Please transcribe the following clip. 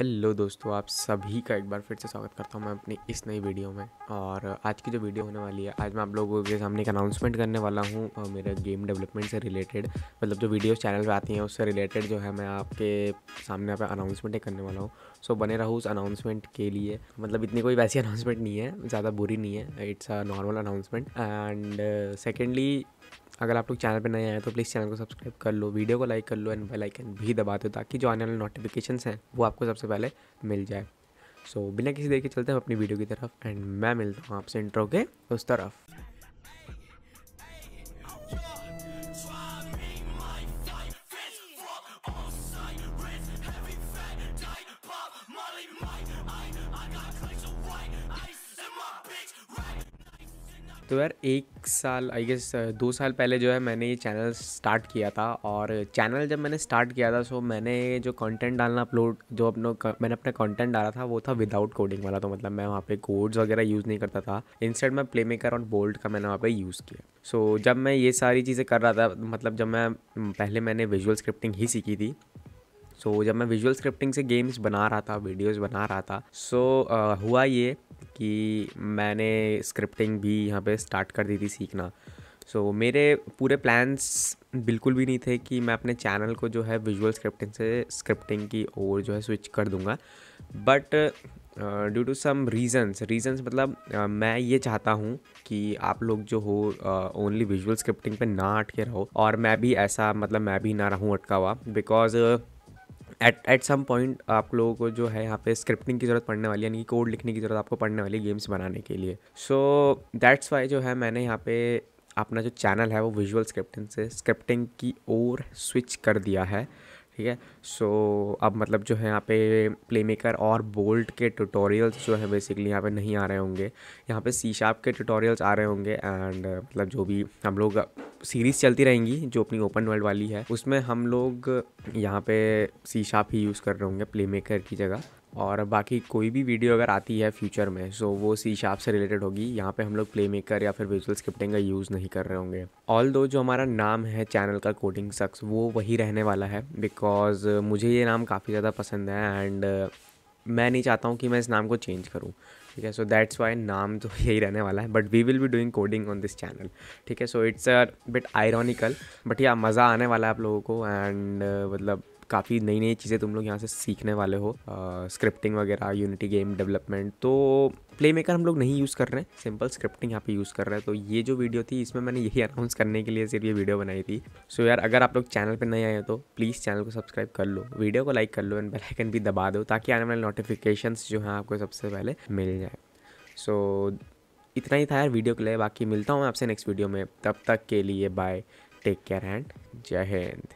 hello दोस्तों आप सभी का एक बार फिर से स्वागत करता हूं मैं अपनी इस नई वीडियो में और आज की जो वीडियो होने वाली है आज मैं आप लोगों के सामने एक अनाउंसमेंट करने वाला हूं मेरे गेम डेवलपमेंट से रिलेटेड मतलब जो वीडियो चैनल पर आती हैं उससे रिलेटेड जो है मैं आपके सामने आप अनाउंसमेंट करने वाला हूँ सो बने रहो उस अनाउंसमेंट के लिए मतलब इतनी कोई वैसी अनाउंसमेंट नहीं है ज़्यादा बुरी नहीं है it's a normal announcement and secondly अगर आप लोग चैनल पर नए आए तो प्लीज़ चैनल को सब्सक्राइब कर लो वीडियो को लाइक कर लो एंड बेल आइकन भी दबा दो ताकि जो आने वाले नोटिफिकेशन हैं वो आपको सबसे पहले मिल जाए सो so, बिना किसी देखे चलते हम अपनी वीडियो की तरफ एंड मैं मिलता हूँ आपसे इंट्रो के उस तरफ तो यार एक साल आई गेस दो साल पहले जो है मैंने ये चैनल स्टार्ट किया था और चैनल जब मैंने स्टार्ट किया था सो मैंने जो कंटेंट डालना अपलोड जो अपना मैंने अपना कंटेंट डाला था वो था विदाउट कोडिंग वाला तो मतलब मैं वहाँ पे कोड्स वगैरह यूज़ नहीं करता था इंस्टेंट मैं प्ले मेकर और बोल्ट का मैंने वहाँ पर यूज़ किया सो so, जब मैं ये सारी चीज़ें कर रहा था मतलब जब मैं पहले मैंने विजुअल स्क्रिप्टिंग ही सीखी थी सो so, जब मैं विजुअल स्क्रिप्टिंग से गेम्स बना रहा था वीडियोस बना रहा था सो so, uh, हुआ ये कि मैंने स्क्रिप्टिंग भी यहाँ पे स्टार्ट कर दी थी सीखना सो so, मेरे पूरे प्लान्स बिल्कुल भी नहीं थे कि मैं अपने चैनल को जो है विजुअल स्क्रिप्टिंग से स्क्रिप्टिंग की ओर जो है स्विच कर दूँगा but due to some reasons reasons मतलब uh, मैं ये चाहता हूँ कि आप लोग जो हो ओनली विजुअल स्क्रिप्टिंग पे ना अटके रहो और मैं भी ऐसा मतलब मैं भी ना रहूँ अटका हुआ because uh, at at some point आप लोगों को जो है यहाँ पे स्क्रिप्टिंग की ज़रूरत पड़ने वाली है यानी कि कोड लिखने की ज़रूरत आपको पड़ने वाली गेम्स बनाने के लिए सो दैट्स वाई जो है मैंने यहाँ पे अपना जो चैनल है वो विजुअल स्क्रिप्टिंग से स्क्रिप्टिंग की ओर स्विच कर दिया है ठीक है सो अब मतलब जो है यहाँ पे प्ले मेकर और बोल्ट के ट्यूटोरियल्स जो है बेसिकली यहाँ पे नहीं आ रहे होंगे यहाँ पे सी शार्प के ट्यूटोरियल्स आ रहे होंगे एंड uh, मतलब जो भी हम लोग सीरीज़ uh, चलती रहेंगी जो अपनी ओपन वर्ल्ड वाली है उसमें हम लोग यहाँ पे सी शार्प ही यूज़ कर रहे होंगे प्ले मेकर की जगह और बाकी कोई भी वीडियो अगर आती है फ्यूचर में सो वो सी शार्प से रिलेटेड होगी यहाँ पे हम लोग प्ले मेकर या फिर विजुअल स्क्रिप्टिंग का यूज़ नहीं कर रहे होंगे ऑल दो जो हमारा नाम है चैनल का कोडिंग सक्स वो वही रहने वाला है बिकॉज मुझे ये नाम काफ़ी ज़्यादा पसंद है एंड मैं नहीं चाहता हूँ कि मैं इस नाम को चेंज करूँ ठीक है सो दैट्स वाई नाम तो यही रहने वाला है but we will be doing coding on this channel ठीक है so it's a bit ironical but या मज़ा आने वाला है आप लोगों को एंड मतलब काफ़ी नई नई चीज़ें तुम लोग यहाँ से सीखने वाले हो स्क्रिप्टिंग वगैरह यूनिटी गेम डेवलपमेंट तो प्ले मेकर हम लोग नहीं यूज़ कर रहे हैं सिंपल स्क्रिप्टिंग यहाँ पे यूज़ कर रहे हैं तो ये जो वीडियो थी इसमें मैंने यही अनाउंस करने के लिए सिर्फ ये वीडियो बनाई थी सो so यार अगर आप लोग चैनल पर नए आए हो तो प्लीज़ चैनल को सब्सक्राइब कर लो वीडियो को लाइक कर लो एंड बेलाइकन भी दबा दो ताकि आने वाले नोटिफिकेशन जो हैं आपको सबसे पहले मिल जाए सो so, इतना ही था यार वीडियो के लिए बाकी मिलता हूँ आपसे नेक्स्ट वीडियो में तब तक के लिए बाय टेक केयर एंड जय हिंद